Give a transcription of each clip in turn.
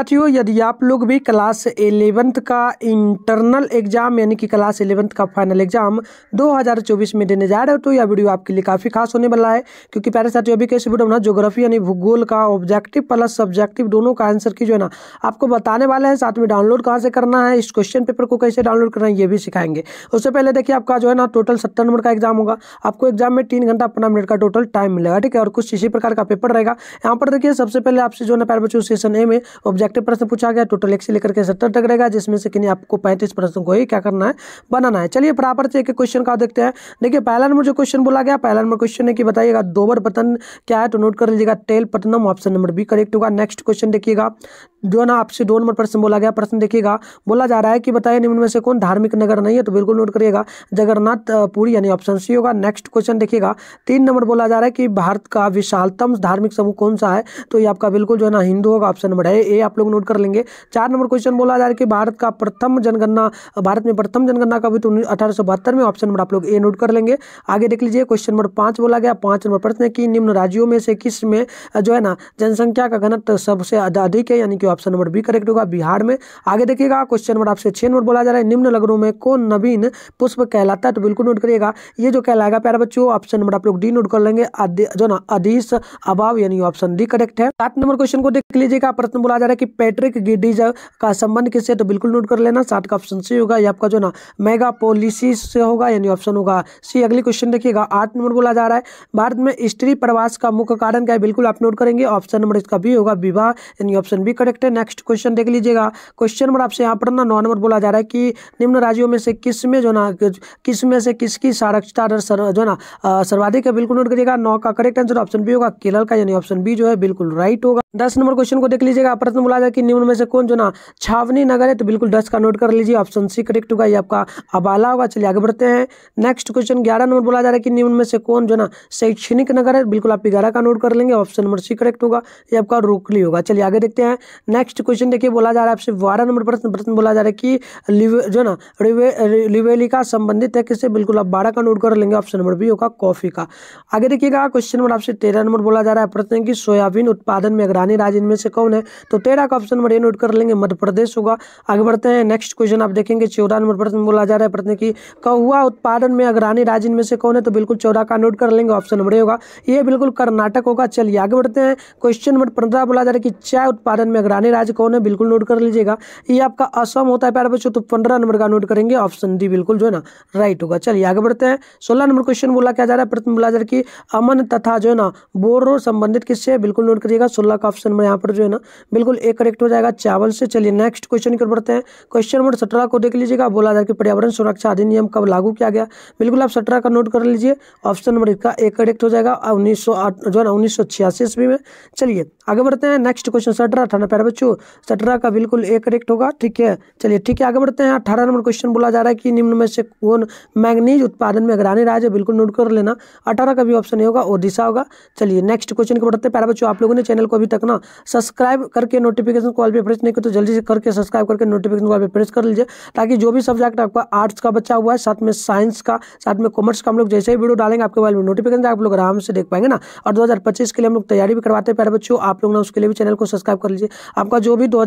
साथियों यदि आप लोग भी क्लास एलेवेंथ का इंटरनल एग्जाम यानी कि क्लास एलेवेंथ का फाइनल एग्जाम 2024 में देने जा रहे हो तो यह वीडियो आपके लिए काफ़ी खास होने वाला है क्योंकि पहले साथियों अभी कैसे वीडियो ना जोग्राफी यानी भूगोल का ऑब्जेक्टिव प्लस सब्जेक्टिव दोनों का आंसर की जो है ना आपको बताने वाले हैं साथ में डाउनलोड कहाँ से करना है इस क्वेश्चन पेपर को कैसे डाउनलोड करना है ये भी सिखाएंगे उससे पहले देखिए आपका जो है ना टोटल सत्तर नंबर का एग्जाम होगा आपको एग्जाम में तीन घंटा पंद्रह मिनट का टोटल टाइम मिलेगा ठीक है और कुछ इसी प्रकार का पेपर रहेगा यहाँ पर देखिए सबसे पहले आपसे जो है ना पैर बच्चों सेशन ए में ऑब्जेक्ट इलेक्टिव प्रश्न पूछा गया टोटल एक से लेकर के सत्तर तक रहेगा जिसमें से किन्हीं आपको पैंतीस प्रश्न को ही क्या करना है बनाना है चलिए बराबर से एक क्वेश्चन का देखते हैं देखिए पहला नंबर जो क्वेश्चन बोला गया पहला नंबर क्वेश्चन है कि बताइएगा दोबर पतन क्या है तो नोट कर लीजिएगा टेल पतनम ऑप्शन नंबर बी करेक्ट होगा नेक्स्ट क्वेश्चन देखिएगा जो ना आपसे दो नंबर प्रश्न बोला गया प्रश्न देखिएगा बोला जा रहा है कि बताइए निम्न में से कौन धार्मिक नगर नहीं है तो बिल्कुल नोट करिएगा जगन्नाथ पुरी यानी ऑप्शन सी होगा नेक्स्ट क्वेश्चन देखिएगा तीन नंबर बोला जा रहा है कि भारत का विशालतम धार्मिक समूह कौन सा है तो ये आपका बिल्कुल जो है ना हिंदू होगा ऑप्शन नंबर है ए आप लोग नोट कर लेंगे चार नंबर क्वेश्चन बोला जा रहा है कि भारत का प्रथम जनगणना भारत में प्रथम जनगणना का भी तो अठारह में ऑप्शन नंबर आप लोग ए नोट कर लेंगे आगे देख लीजिए क्वेश्चन नंबर पांच बोला गया पांच नंबर प्रश्न है कि निम्न राज्यों में से किस में जो है ना जनसंख्या का घनत सबसे अधिक है यानी कि ऑप्शन नंबर बी करेक्ट होगा बिहार में आगे देखिएगा क्वेश्चन नंबर आपसे छह नंबर बोला जा रहा है निम्न नगरों में कौन नवीन पुष्प कहलाता है तो बिल्कुल नोट करिएगा ये जो कहलाएगा प्यारा बच्चों ऑप्शन नंबर आप लोग डी नोट कर लेंगे जो ना अधिस अभाव यानी ऑप्शन डी करेक्ट है सात नंबर क्वेश्चन को देख लीजिएगा प्रश्न बोला जा रहा है कि पैट्रिक गिडीज का संबंध किससे तो बिल्कुल नोट कर लेना साठ का ऑप्शन सी होगा या आपका जो ना मेगा पॉलिसी से होगा यानी ऑप्शन होगा सी अगली क्वेश्चन देखिएगा आठ नंबर बोला जा रहा है भारत में स्त्री प्रवास का मुख्य कारण क्या है बिल्कुल आप नोट करेंगे ऑप्शन नंबर इसका बी होगा विवाह यानी ऑप्शन बी करेक्ट है नेक्स्ट क्वेश्चन देख लीजिएगा क्वेश्चन नंबर आपसे यहाँ पर ना नौ नंबर बोला जा रहा है कि निम्न राज्यों में से किस में जो ना किस में से किसकी साक्षरता दर जो ना सर्वाधिक है बिल्कुल नोट करिएगा नौ का करेक्ट आंसर ऑप्शन बी होगा केरल का यानी ऑप्शन बी जो है बिल्कुल राइट होगा दस नंबर क्वेश्चन को देख लीजिएगा प्रश्न बोला जाए कि निम्न में से कौन जो ना छावनी नगर है तो बिल्कुल दस का नोट कर लीजिए ऑप्शन सी करेक्ट होगा ये आपका अबाला होगा चलिए आगे बढ़ते हैं नेक्स्ट क्वेश्चन ग्यारह नंबर बोला जा रहा है कि निम्न में से कौन जो ना शैक्षणिक नगर है बिल्कुल आप ग्यारह का नोट कर लेंगे ऑप्शन नंबर सी करेक्ट होगा ये आपका रोकली होगा चलिए आगे देखते हैं नेक्स्ट क्वेश्चन देखिए बोला जा रहा है आपसे बारह नंबर प्रश्न प्रश्न बोला जा रहा है कि जो ना लिवेली का संबंधित है किससे बिल्कुल आप बारह का नोट कर लेंगे ऑप्शन नंबर बी होगा कॉफी का आगे देखिएगा क्वेश्चन नंबर आपसे तेरह नंबर बोला जा रहा है प्रश्न की सोयाबीन उत्पादन में अगर मैदानी राज्य इनमें से कौन है तो तेरह का ऑप्शन नंबर ए नोट कर लेंगे मध्य प्रदेश होगा आगे बढ़ते हैं नेक्स्ट क्वेश्चन आप देखेंगे चौदह नंबर प्रश्न बोला जा रहा है प्रश्न की कौआ उत्पादन में अग्रानी राज्य इनमें से कौन है तो बिल्कुल चौदह का नोट कर लेंगे ऑप्शन नंबर ए होगा ये बिल्कुल कर्नाटक होगा चलिए आगे बढ़ते हैं क्वेश्चन नंबर पंद्रह बोला जा रहा है कि चाय उत्पादन में अग्रानी राज्य कौन है बिल्कुल नोट कर लीजिएगा ये आपका असम होता है प्यार बच्चों तो पंद्रह नंबर का नोट करेंगे ऑप्शन डी बिल्कुल जो है ना राइट होगा चलिए आगे बढ़ते हैं सोलह नंबर क्वेश्चन बोला क्या जा रहा है प्रश्न बोला जा रहा है कि अमन तथा जो है ना बोरो संबंधित किससे बिल्कुल नोट करिएगा सोलह का ऑप्शन नंबर यहाँ पर जो है ना बिल्कुल एक करेक्ट हो जाएगा चावल से चलिए नेक्स्ट क्वेश्चन की ओर बढ़ते हैं क्वेश्चन नंबर सत्रह को देख लीजिएगा बोला जाए कि पर्यावरण सुरक्षा अधिनियम कब लागू किया गया बिल्कुल आप सत्रह का नोट कर लीजिए ऑप्शन नंबर इसका एक करेक्ट हो जाएगा उन्नीस जो है ना उन्नीस ईस्वी में चलिए आगे बढ़ते हैं नेक्स्ट क्वेश्चन सत्रह था ना प्यारे बच्चों सत्रह का बिल्कुल एक करेक्ट होगा ठीक है चलिए ठीक है आगे बढ़ते हैं अठारह नंबर क्वेश्चन बोला जा रहा है कि निम्न में से कौन मैग्नीज उत्पादन में अग्रणी राज्य बिल्कुल नोट कर लेना अठारह का भी ऑप्शन होगा ओडिशा होगा चलिए नेक्स्ट क्वेश्चन के बढ़ते हैं पैर बच्चों आप लोगों ने चैनल को अभी तक रखना सब्सक्राइब करके नोटिफिकेशन कॉल पर प्रेस नहीं कर तो जल्दी से करके सब्सक्राइब करके नोटिफिकेशन कॉल पर प्रेस कर लीजिए ताकि जो भी सब्जेक्ट आपका आर्ट्स का बच्चा हुआ है साथ में साइंस का साथ में कॉमर्स का हम लोग जैसे ही वीडियो डालेंगे आपके मोबाइल में नोटिफिकेशन आप लोग आराम से देख पाएंगे ना और दो के लिए हम लोग तैयारी भी करवाते हैं प्यारे बच्चों आप लोग ना उसके लिए भी चैनल को सब्सक्राइब कर लीजिए आपका जो भी दो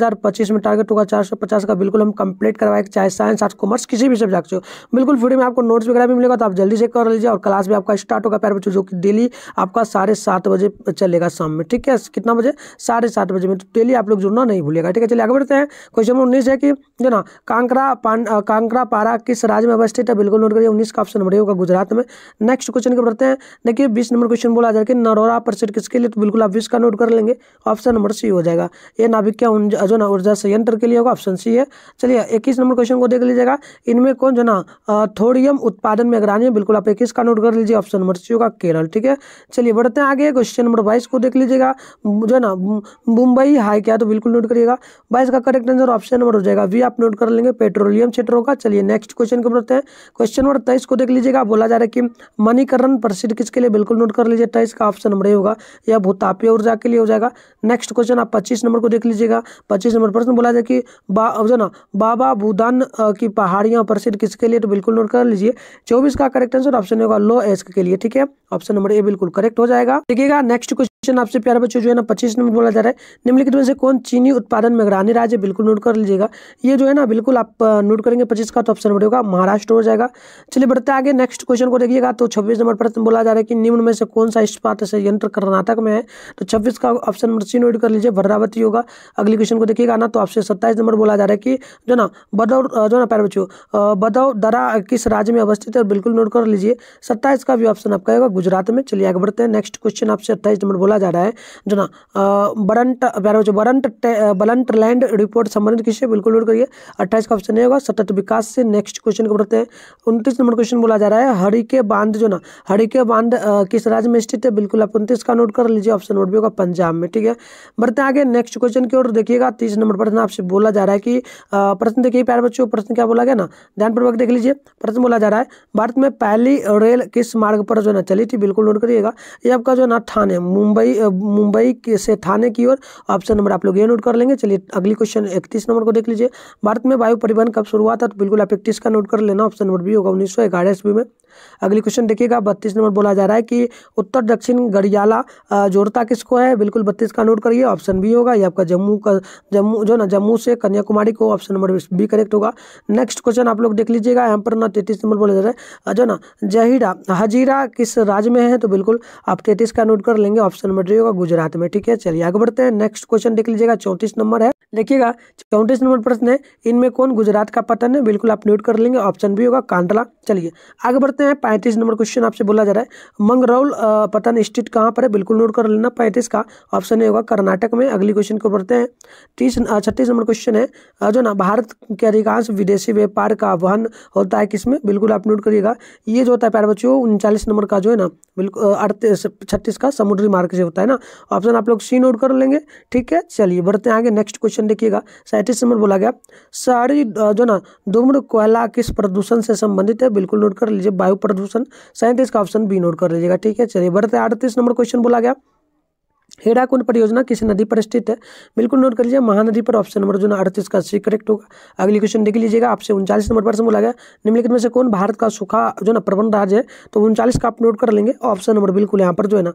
में टारगेट होगा चार सौ पचास का बिल्कुल हम कंप्लीट करवाएंगे चाहे साइंस आर्ट्स कॉमर्स किसी भी सब्जेक्ट से बिल्कुल फ्री में आपको नोट्स वगैरह भी मिलेगा तो आप जल्दी से कर लीजिए और क्लास भी आपका स्टार्ट होगा प्यारे बच्चों जो कि डेली आपका साढ़े सात बजे चलेगा शाम में ठीक है कितना बजे साढ़े सात बजे में तो डेली आप लोग जुड़ना नहीं भूलिएगा ठीक है चलिए आगे बढ़ते हैं क्वेश्चन नंबर उन्नीस है कि जो ना कांकरा पान कांकरा पारा किस राज्य में अवस्थित है बिल्कुल नोट करिए उन्नीस का ऑप्शन नंबर होगा गुजरात में नेक्स्ट क्वेश्चन के बढ़ते हैं देखिए बीस नंबर क्वेश्चन बोला जाए कि नरोरा परिषद किसके लिए तो बिल्कुल आप बीस का नोट कर लेंगे ऑप्शन नंबर सी हो जाएगा ये नाभिक जो ना ऊर्जा संयंत्र के लिए होगा ऑप्शन सी है चलिए इक्कीस नंबर क्वेश्चन को देख लीजिएगा इनमें कौन जो ना थोड़ियम उत्पादन में अग्रानी है बिल्कुल आप इक्कीस का नोट कर लीजिए ऑप्शन नंबर सी होगा केरल ठीक है चलिए बढ़ते हैं आगे क्वेश्चन नंबर बाईस को देख लीजिएगा जो ना मुंबई हाई क्या तो बिल्कुल नोट करिएगा बाईस का करेक्ट आंसर ऑप्शन नंबर हो जाएगा वी आप नोट कर लेंगे पेट्रोलियम क्षेत्र होगा चलिए नेक्स्ट क्वेश्चन के बढ़ते हैं क्वेश्चन नंबर तेईस को देख लीजिएगा बोला जा रहा है कि मनीकरण प्रसिद्ध किसके लिए बिल्कुल नोट कर लीजिए तेईस का ऑप्शन नंबर ए होगा या भूतापी ऊर्जा के लिए हो जाएगा नेक्स्ट क्वेश्चन आप पच्चीस नंबर को देख लीजिएगा पच्चीस नंबर प्रश्न बोला जाए कि बा बाबा भूदान की पहाड़ियाँ प्रसिद्ध किसके लिए तो बिल्कुल नोट कर लीजिए चौबीस का करेक्ट आंसर ऑप्शन होगा लो एस्क के लिए ठीक है ऑप्शन नंबर ए बिल्कुल करेक्ट हो जाएगा देखिएगा नेक्स्ट क्वेश्चन क्वेश्चन आपसे प्यारे बच्चों जो है ना पच्चीस नंबर बोला जा रहा है निम्नलिखित में से कौन चीनी उत्पादन में अग्रणी राज्य बिल्कुल नोट कर लीजिएगा ये जो है ना बिल्कुल आप नोट करेंगे पच्चीस का तो ऑप्शन नंबर होगा महाराष्ट्र हो जाएगा चलिए बढ़ते आगे नेक्स्ट क्वेश्चन को देखिएगा तो छब्बीस नंबर प्रश्न बोला जा रहा है कि निम्न में से कौन सा इस्पात संयंत्र कर्नाटक में है तो छब्बीस का ऑप्शन नंबर सी नोट कर लीजिए भद्रावती होगा अगले क्वेश्चन को देखिएगा ना तो आपसे सत्ताईस नंबर बोला जा रहा है कि जो ना बदौ जो ना प्यारे बच्चों बदौ दरा किस राज्य में अवस्थित है बिल्कुल नोट कर लीजिए सत्ताईस का भी ऑप्शन आपका होगा गुजरात में चलिए आगे बढ़ते हैं नेक्स्ट क्वेश्चन आपसे अट्ठाईस नंबर बोला बोला जा रहा है जो ना बरंट जो बरंट बलंट लैंड रिपोर्ट संबंधित किसी बिल्कुल नोट करिए अट्ठाईस का ऑप्शन नहीं होगा सतत विकास से नेक्स्ट क्वेश्चन को बढ़ते हैं उनतीस नंबर क्वेश्चन बोला जा रहा है हरिके बांध जो ना हरिके बांध किस राज्य में स्थित है बिल्कुल आप उनतीस का नोट कर लीजिए ऑप्शन नोट भी होगा पंजाब में ठीक है बढ़ते आगे नेक्स्ट क्वेश्चन की ओर देखिएगा तीस नंबर प्रश्न आपसे बोला जा रहा है कि प्रश्न देखिए प्यार बच्चों प्रश्न क्या बोला गया ना ध्यानपूर्वक देख लीजिए प्रश्न बोला जा रहा है भारत में पहली रेल किस मार्ग पर जो ना चली थी बिल्कुल नोट करिएगा ये आपका जो ना थाने मुंबई मुंबई मुंबई के से थाने की ओर ऑप्शन नंबर आप लोग ये नोट कर लेंगे चलिए अगली क्वेश्चन इकतीस नंबर को देख लीजिए भारत में वायु परिवहन कब शुरुआत है तो बिल्कुल आप इकतीस का नोट कर लेना ऑप्शन नंबर बी होगा उन्नीस सौ में अगले क्वेश्चन देखिएगा बत्तीस नंबर बोला जा रहा है कि उत्तर दक्षिण गड़ियाला जोड़ता किसको है बिल्कुल बत्तीस का नोट करिए ऑप्शन बी होगा ये आपका जम्मू का जम्मू जो ना जम्मू से कन्याकुमारी को ऑप्शन नंबर बी करेक्ट होगा नेक्स्ट क्वेश्चन आप लोग देख लीजिएगा यहाँ पर ना तैतीस नंबर बोला जा रहा है जो ना जहीरा हजीरा किस राज्य में है तो बिल्कुल आप तैतीस का नोट कर लेंगे ऑप्शन नंबर डी होगा गुजरात में ठीक है चलिए आगे बढ़ते हैं नेक्स्ट क्वेश्चन देख लीजिएगा चौंतीस नंबर है देखिएगा चौंतीस नंबर प्रश्न है इनमें कौन गुजरात का पतन है बिल्कुल आप नोट कर लेंगे ऑप्शन बी होगा कांडला चलिए आगे बढ़ते सकते हैं पैंतीस नंबर क्वेश्चन आपसे बोला जा रहा है मंगरौल पतन स्टेट कहाँ पर है बिल्कुल नोट कर लेना पैंतीस का ऑप्शन ये होगा कर्नाटक में अगली क्वेश्चन को पढ़ते हैं तीस छत्तीस नंबर क्वेश्चन है जो ना भारत के अधिकांश विदेशी व्यापार का आह्वान होता है किसमें बिल्कुल आप नोट करिएगा ये जो होता है प्यार बच्चों उनचालीस नंबर का जो है ना बिल्कुल अड़तीस छत्तीस का समुद्री मार्ग से होता है ना ऑप्शन आप लोग सी नोट कर लेंगे ठीक है चलिए बढ़ते हैं आगे नेक्स्ट क्वेश्चन देखिएगा सैंतीस नंबर बोला गया सारी जो ना दुम्र कोयला किस प्रदूषण से संबंधित है बिल्कुल नोट कर लीजिए वायु वायु प्रदूषण सैंतीस का ऑप्शन बी नोट कर लीजिएगा ठीक है चलिए बढ़ते अड़तीस नंबर क्वेश्चन बोला गया हेड़ा कुंड परियोजना किस नदी पर स्थित है बिल्कुल नोट कर लीजिए महानदी पर ऑप्शन नंबर जो ना अड़तीस का सी करेक्ट होगा अगली क्वेश्चन देख लीजिएगा आपसे उनचालीस नंबर पर से बोला गया निम्नलिखित में से कौन भारत का सूखा जो ना प्रबंध राज्य है तो उनचालीस का आप नोट कर लेंगे ऑप्शन नंबर बिल्कुल यहाँ पर जो है ना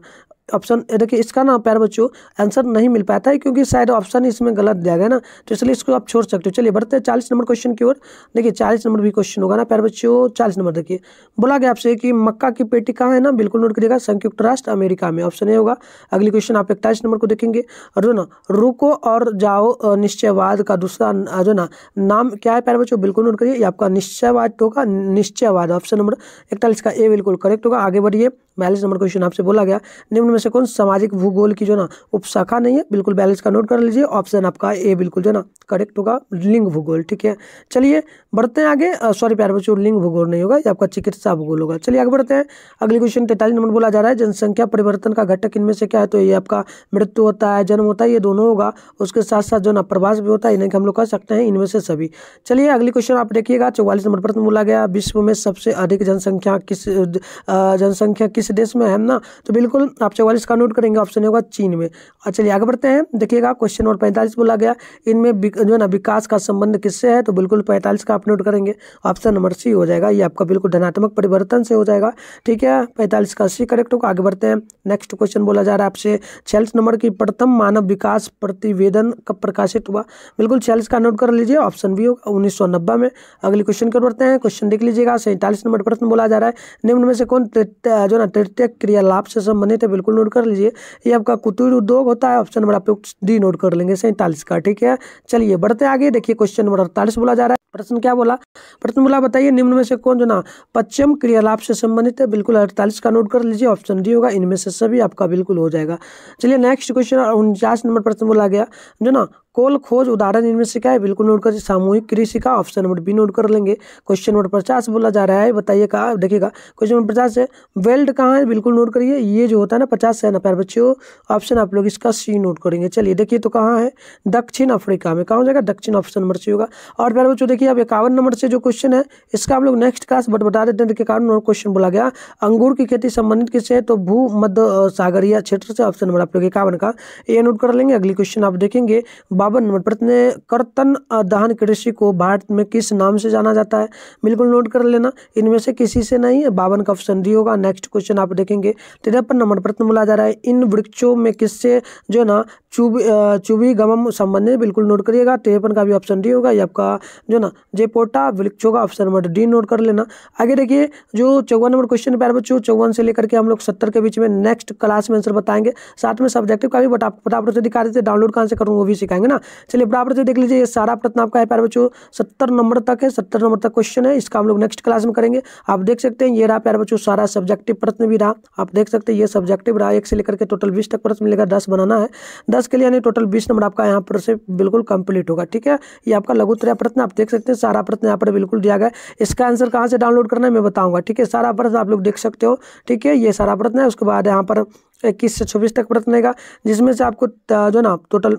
ऑप्शन देखिए इसका ना प्यार बच्चों आंसर नहीं मिल पाता है क्योंकि शायद ऑप्शन इसमें गलत दिया गया ना तो इसलिए इसको आप छोड़ सकते हो चलिए बढ़ते हैं चालीस नंबर क्वेश्चन की ओर देखिए चालीस नंबर भी क्वेश्चन होगा ना प्यार बच्चों चालीस नंबर देखिए बोला गया आपसे कि मक्का की पेटी कहाँ है ना बिल्कुल नोट करिएगा संयुक्त राष्ट्र अमेरिका में ऑप्शन ए होगा अगली क्वेश्चन आप इकतालीस नंबर को देखेंगे जो ना रुको और जाओ निश्चयवाद का दूसरा जो ना नाम क्या है प्यार बच्चों बिल्कुल नोट करिए आपका निश्चयवाद होगा निश्चयवाद ऑप्शन नंबर इकतालीस का ए बिल्कुल करेक्ट होगा आगे बढ़िए बयालीस नंबर क्वेश्चन आपसे बोला गया निम्न में से कौन सामाजिक भूगोल की जो ना उपशाखा नहीं है बिल्कुल बयालीस का नोट कर लीजिए ऑप्शन आपका ए बिल्कुल जो ना करेक्ट होगा लिंग भूगोल ठीक है चलिए बढ़ते हैं आगे सॉरी प्यार बच्चों लिंग भूगोल नहीं होगा या आपका चिकित्सा भूगोल होगा चलिए आगे बढ़ते हैं अगले क्वेश्चन तैतालीस नंबर बोला जा रहा है जनसंख्या परिवर्तन का घटक इनमें से क्या है तो ये आपका मृत्यु होता है जन्म होता है ये दोनों होगा उसके साथ साथ जो ना प्रवास भी होता है इन्हें हम लोग कह सकते हैं इनमें से सभी चलिए अगले क्वेश्चन आप देखिएगा चौवालीस नंबर प्रश्न बोला गया विश्व में सबसे अधिक जनसंख्या किस जनसंख्या किस से देश में है ना तो बिल्कुल आप चौवालीस का नोट करेंगे ऑप्शन होगा चीन में और चलिए आगे बढ़ते हैं देखिएगा क्वेश्चन नंबर पैंतालीस बोला गया इनमें जो है ना विकास का संबंध किससे है तो बिल्कुल पैंतालीस का आप नोट करेंगे ऑप्शन नंबर सी हो जाएगा ये आपका बिल्कुल धनात्मक परिवर्तन से हो जाएगा ठीक है पैंतालीस का सी करेक्ट होगा आगे बढ़ते हैं नेक्स्ट क्वेश्चन बोला जा रहा है आपसे छियालीस नंबर की प्रथम मानव विकास प्रतिवेदन कब प्रकाशित हुआ बिल्कुल छियालीस का नोट कर लीजिए ऑप्शन बी होगा उन्नीस में अगले क्वेश्चन कर बढ़ते हैं क्वेश्चन देख लीजिएगा सैंतालीस नंबर प्रश्न बोला जा रहा है निम्न में से कौन जो ना तृतीय क्रियालाप से संबंधित है बिल्कुल नोट कर लीजिए ये आपका कुटीर उद्योग होता है ऑप्शन नंबर आप डी नोट कर लेंगे सैंतालीस का ठीक है चलिए बढ़ते आगे देखिए क्वेश्चन नंबर अड़तालीस बोला जा रहा है प्रश्न क्या बोला प्रश्न बोला बताइए निम्न में से कौन जो ना पश्चिम क्रियालाप से संबंधित है बिल्कुल अड़तालीस का नोट कर लीजिए ऑप्शन डी होगा इनमें से सभी आपका बिल्कुल हो जाएगा चलिए नेक्स्ट क्वेश्चन उनचास नंबर प्रश्न बोला गया जो ना कोल खोज उदाहरण इनमें से क्या है बिल्कुल नोट कर सामूहिक कृषि का ऑप्शन नंबर बी नोट कर लेंगे क्वेश्चन नंबर पचास बोला जा रहा है बताइए कहा देखिएगा क्वेश्चन नंबर पचास है वेल्ड कहाँ है बिल्कुल नोट करिए ये जो होता है ना पचास है ना प्यार बच्चों ऑप्शन आप लोग इसका सी नोट करेंगे चलिए देखिए तो कहाँ है दक्षिण अफ्रीका में कहाँ हो जाएगा दक्षिण ऑप्शन नंबर सी होगा और प्यार बच्चों देखिए अब इक्यावन नंबर से जो क्वेश्चन है इसका आप लोग नेक्स्ट क्लास बट बता देते हैं इक्यावन क्वेश्चन बोला गया अंगूर की खेती संबंधित किससे है तो भू मध्य सागरीय क्षेत्र से ऑप्शन नंबर आप लोग इक्यावन का ये नोट कर लेंगे अगली क्वेश्चन आप देखेंगे बावन नंबर प्रश्न कर्तन दहन कृषि को भारत में किस नाम से जाना जाता है बिल्कुल नोट कर लेना इनमें से किसी से नहीं है बावन का ऑप्शन डी होगा नेक्स्ट क्वेश्चन आप देखेंगे तिरपन नंबर प्रश्न बोला जा रहा है इन वृक्षों में किससे जो ना चुब चुबी गमम संबंधित बिल्कुल नोट करिएगा तिरपन का भी ऑप्शन डी होगा ये आपका जो ना जेपोटा वृक्षों का ऑप्शन नंबर डी नोट कर लेना आगे देखिए जो चौवन नंबर क्वेश्चन प्यार बच्चों चौवन से लेकर के हम लोग सत्तर के बीच में नेक्स्ट क्लास में आंसर बताएंगे साथ में सब्जेक्टिव का भी बट आप पता से दिखा देते डाउनलोड कहाँ से करूँ वो भी सिखाएंगे है ना चलिए बराबर से देख लीजिए ये सारा प्रश्न आपका है प्यार बच्चों सत्तर नंबर तक है सत्तर नंबर तक क्वेश्चन है इसका हम लोग नेक्स्ट क्लास में करेंगे आप देख सकते हैं ये रहा प्यार बच्चों सारा सब्जेक्टिव प्रश्न भी रहा आप देख सकते हैं ये सब्जेक्टिव रहा एक से लेकर के टोटल बीस तक प्रश्न मिलेगा दस बनाना है दस के लिए यानी टोटल बीस नंबर आपका यहाँ पर से बिल्कुल कंप्लीट होगा ठीक है ये आपका लघु त्रय प्रश्न आप देख सकते हैं सारा प्रश्न यहाँ पर बिल्कुल दिया गया इसका आंसर कहाँ से डाउनलोड करना है मैं बताऊँगा ठीक है सारा प्रश्न आप लोग देख सकते हो ठीक है ये सारा प्रश्न है उसके बाद यहाँ पर इक्कीस से छब्बीस तक प्रश्न रहेगा जिसमें से आपको जो ना टोटल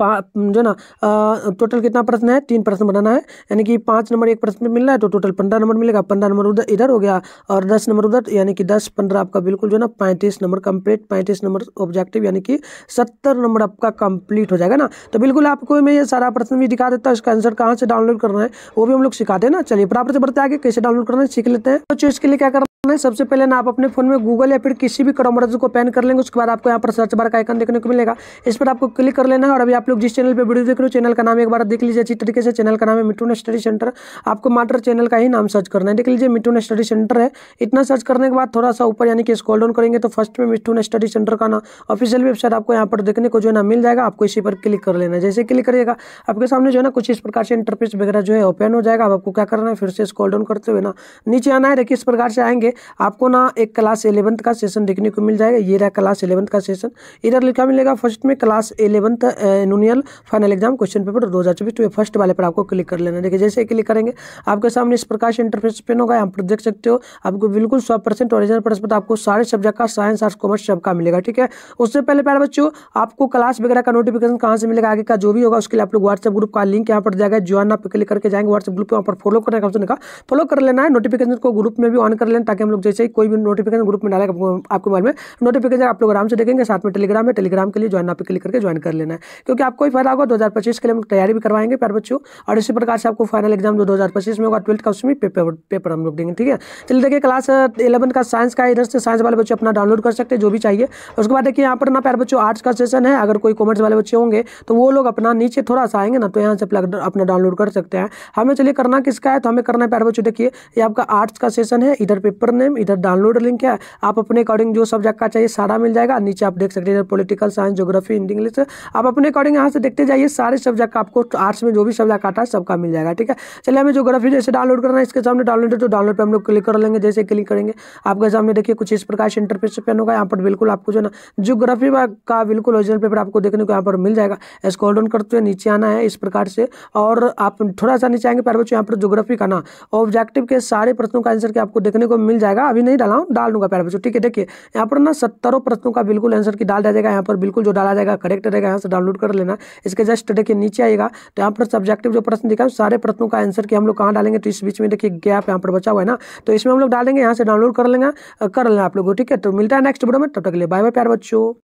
जो ना टोटल कितना प्रश्न है तीन प्रश्न बनाना है यानी कि पाँच नंबर एक प्रश्न में मिल रहा है तो टोटल पंद्रह नंबर मिलेगा पंद्रह नंबर उधर इधर हो गया और दस नंबर उधर यानी कि दस पंद्रह आपका बिल्कुल जो ना पैंतीस नंबर कंप्लीट पैंतीस नंबर ऑब्जेक्टिव यानी कि सत्तर नंबर आपका कंप्लीट हो जाएगा ना तो बिल्कुल आपको मैं ये सारा प्रश्न भी दिखा देता हूँ इसका आंसर कहाँ से डाउनलोड करना है वो भी हम लोग सिखाते हैं ना चलिए प्राप्त से बढ़ते आगे कैसे डाउनलोड करना है सीख लेते हैं तो इसके लिए क्या करना सबसे पहले ना आप अपने फोन में गूगल या फिर किसी भी क्रोम ब्राउजर को पैन कर लेंगे उसके बाद आपको यहाँ पर सर्च बार का आइकन देखने को मिलेगा इस पर आपको क्लिक कर लेना है और अभी आप लोग जिस चैनल पर वीडियो देख रहे हो चैनल का नाम एक बार देख लीजिए अच्छी तरीके से चैनल का नाम है मिटून स्टडी सेंटर आपको मात्र चैनल का ही नाम सर्च करना है देख लीजिए मिटून स्टडी सेंटर है इतना सर्च करने के बाद थोड़ा सा ऊपर यानी कि स्कॉल डाउन करेंगे तो फर्स्ट में मिटून स्टडी सेंटर का ना ऑफिशियल वेबसाइट आपको यहाँ पर देखने को जो है ना मिल जाएगा आपको इसी पर क्लिक कर लेना जैसे क्लिक करिएगा आपके सामने जो है ना कुछ इस प्रकार से इंटरफेस वगैरह जो है ओपन हो जाएगा आपको क्या करना है फिर से स्कॉल डाउन करते हुए ना नीचे आना है देखिए इस प्रकार से आएंगे आपको ना एक क्लास एलेवंथ का सेशन देखने को मिल जाएगा ये रहा क्लास एलेवंथ का सेशन इधर लिखा मिलेगा फर्स्ट में क्लास एलेवंथ नूनियल फाइनल एग्जाम क्वेश्चन पेपर दो हज़ार चौबीस तो फर्स्ट वाले पर आपको क्लिक कर लेना देखिए जैसे क्लिक करेंगे आपके सामने इस प्रकार से इंटरफेस पेन होगा यहाँ पर देख सकते हो आपको बिल्कुल सौ परसेंट ऑरिजिनल परसेंट आपको सारे सब्जेक्ट का साइंस आर्ट्स कॉमर्स सबका मिलेगा ठीक है उससे पहले प्यारे बच्चों आपको क्लास वगैरह का नोटिफिकेशन कहाँ से मिलेगा आगे का जो भी होगा उसके लिए आप लोग व्हाट्सएप ग्रुप का लिंक यहाँ पर जाएगा ज्वाइन आप क्लिक करके जाएंगे व्हाट्सएप ग्रुप पर वहाँ पर फॉलो करने का फॉलो कर लेना है नोटिफिकेशन को ग्रुप में भी ऑन कर लेना ताकि हम लोग जैसे ही कोई भी नोटिफिकेशन ग्रुप में डाले आपके मोबाइल में नोटिफिकेशन आप लोग आराम से देखेंगे साथ में टेलीग्राम है टेलीग्राम के लिए ज्वाइन आप क्लिक करके ज्वाइन कर लेना है क्योंकि आपको ही फायदा होगा दो के लिए हम तैयारी भी करवाएंगे प्यार बच्चों और इसी प्रकार से आपको फाइनल एग्जाम जो दो में होगा ट्वेल्थ का उसमें पेपर हम लोग देंगे ठीक है चलिए देखिए क्लास इलेवन का साइंस का इधर से साइंस वाले बच्चे अपना डाउनलोड कर सकते हैं जो भी चाहिए उसके बाद देखिए यहाँ पर ना प्यार बच्चों आर्ट्स का सेशन है अगर कोई कॉमर्स वाले बच्चे होंगे तो वो लोग अपना नीचे थोड़ा सा आएंगे ना तो यहाँ से अपना डाउनलोड कर सकते हैं हमें चलिए करना किसका है तो हमें करना है प्यार बच्चों देखिए ये आपका आर्ट्स का सेशन है इधर पेपर नेम इधर डाउनलोड लिंक है आप अपने अकॉर्डिंग जो सब्जेक्ट का चाहिए सारा मिल जाएगा नीचे आप देख सकते हैं political science geography Hindi English आप अपने अकॉर्डिंग यहाँ से देखते जाइए सारे सब्जेक्ट का आपको आर्ट्स में जो भी सब्जेक्ट आता है सबका मिल जाएगा ठीक है चलिए हमें जोग्राफी जैसे डाउनलोड करना है इसके सामने डाउनलोड तो डाउनलोड पर हम लोग क्लिक कर लेंगे जैसे क्लिक करेंगे आपके सामने देखिए कुछ इस प्रकार से इंटरफेस पेन होगा यहाँ पर बिल्कुल आपको जो ना जोग्राफी का बिल्कुल ओरिजिनल पेपर आपको देखने को यहाँ पर मिल जाएगा स्कॉल डाउन करते हुए नीचे आना है इस प्रकार से और आप थोड़ा सा नीचे आएंगे पर बच्चों यहाँ पर जोग्राफी का ना ऑब्जेक्टिव के सारे प्रश्नों का आंसर के आपको देखने को मिल जाएगा जाएगा अभी नहीं डाला हूँ डाल दूंगा प्यार बच्चों ठीक है देखिए यहाँ पर ना सत्तरों प्रश्नों का बिल्कुल आंसर की डाल दिया जाएगा यहाँ पर बिल्कुल जो डाला जाएगा करेक्ट रहेगा यहाँ से डाउनलोड कर लेना इसके जस्ट देखिए नीचे आएगा तो यहाँ पर सब्जेक्टिव जो प्रश्न दिखाए सारे प्रश्नों का आंसर की हम लोग कहाँ डालेंगे तो इस बीच में देखिए गैप यहाँ पर बचा हुआ है ना तो इसमें हम लोग डालेंगे यहाँ से डाउनलोड कर लेंगे कर लेना आप लोगों ठीक है तो मिलता है नेक्स्ट वीडियो में तब तक के लिए बाय बाय प्यार बच्चों